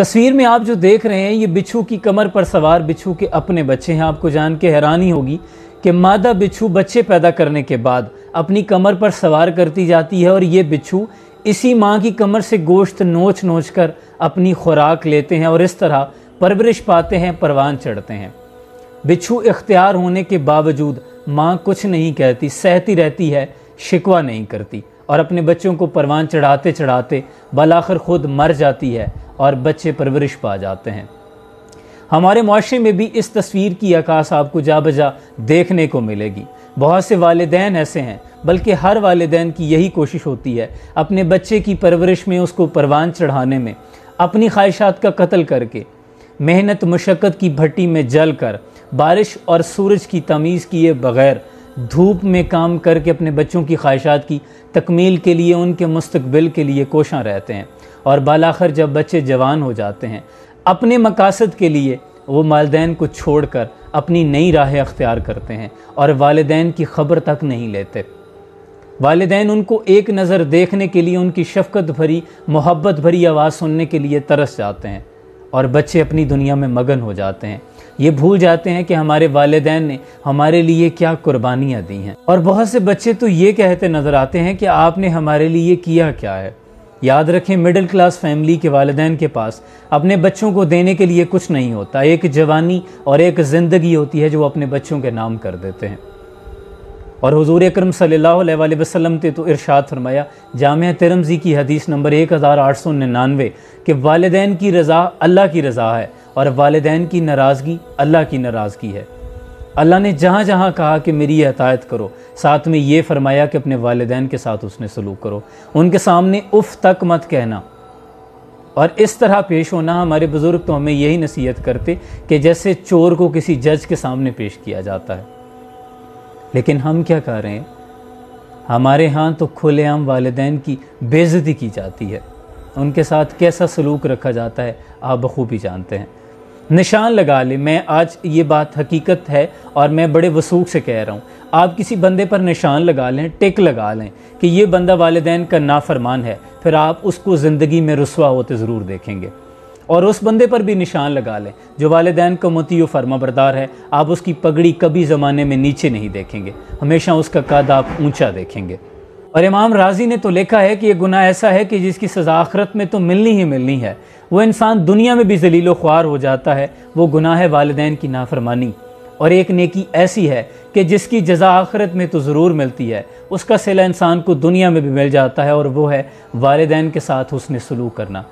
तस्वीर में आप जो देख रहे हैं ये बिच्छू की कमर पर सवार बिच्छू के अपने बच्चे हैं आपको जान के हैरानी होगी कि मादा बिच्छू बच्चे पैदा करने के बाद अपनी कमर पर सवार करती जाती है और ये बिच्छू इसी माँ की कमर से गोश्त नोच नोच कर अपनी खुराक लेते हैं और इस तरह परवरिश पाते हैं परवान चढ़ते हैं बिच्छू इख्तियार होने के बावजूद माँ कुछ नहीं कहती सहती रहती है शिकवा नहीं करती और अपने बच्चों को परवान चढ़ाते चढ़ाते बलाखर खुद मर जाती है और बच्चे परवरिश पा जाते हैं हमारे माशरे में भी इस तस्वीर की अकास आपको जा बजा देखने को मिलेगी बहुत से वालदेन ऐसे हैं बल्कि हर वालदेन की यही कोशिश होती है अपने बच्चे की परवरिश में उसको परवान चढ़ाने में अपनी ख्वाहिशात का कत्ल करके मेहनत मशक्क़त की भट्टी में जल कर बारिश और सूरज की तमीज़ किए बगैर धूप में काम करके अपने बच्चों की ख्वाहिशात की तकमील के लिए उनके मुस्तबिल के लिए कोशा रहते हैं और बालाखर जब बच्चे जवान हो जाते हैं अपने मकासद के लिए वो वालदेन को छोड़कर अपनी नई राह अख्तियार करते हैं और वालदेन की खबर तक नहीं लेते वालदेन उनको एक नज़र देखने के लिए उनकी शफकत भरी मोहब्बत भरी आवाज़ सुनने के लिए तरस जाते हैं और बच्चे अपनी दुनिया में मगन हो जाते हैं ये भूल जाते हैं कि हमारे वालदेन ने हमारे लिए क्या कुर्बानियाँ दी हैं और बहुत से बच्चे तो ये कहते नज़र आते हैं कि आपने हमारे लिए किया क्या है याद रखें मिडिल क्लास फैमिली के वालदेन के पास अपने बच्चों को देने के लिए कुछ नहीं होता एक जवानी और एक ज़िंदगी होती है जो अपने बच्चों के नाम कर देते हैं और हजूर अक्रम सल्ह वसम ने तो इरशाद फरमाया जाम तिरमजी की हदीस नंबर एक हज़ार आठ सौ निन्यानवे कि वालदेन की रज़ा अल्लाह की रज़ा है और वालदेन की नाराज़गी अल्लाह की नाराज़गी है अल्लाह ने जहाँ जहाँ कहा कि मेरी ये हदायत करो साथ में ये फरमाया कि अपने वालदेन के साथ उसने सलूक करो उनके सामने उफ़ तक मत कहना और इस तरह पेश होना हमारे बुज़ुर्ग तो हमें यही नसीहत करते कि जैसे चोर को किसी जज के सामने पेश किया जाता है लेकिन हम क्या कर रहे हैं हमारे यहाँ तो खुलेआम वालदेन की बेज़ती की जाती है उनके साथ कैसा सलूक रखा जाता है आप बखूबी जानते हैं निशान लगा ले मैं आज ये बात हकीकत है और मैं बड़े वसूख से कह रहा हूँ आप किसी बंदे पर निशान लगा लें टिक लगा लें कि ये बंदा वालदेन का नाफरमान है फिर आप उसको ज़िंदगी में रसवा होते ज़रूर देखेंगे और उस बंदे पर भी निशान लगा लें जो वालदान का मती फर्मा बरदार है आप उसकी पगड़ी कभी ज़माने में नीचे नहीं देखेंगे हमेशा उसका कद आप ऊँचा देखेंगे और इमाम राजी ने तो लिखा है कि यह गुना ऐसा है कि जिसकी सज़ा आखरत में तो मिलनी ही मिलनी है वो इंसान दुनिया में भी जलीलो ख्वार हो जाता है वो गुनाह है वालदेन की नाफरमानी और एक नेकी ऐसी है कि जिसकी जजा आखरत में तो ज़रूर मिलती है उसका सिला इंसान को दुनिया में भी मिल जाता है और वह है वालदेन के साथ उसने सलूक करना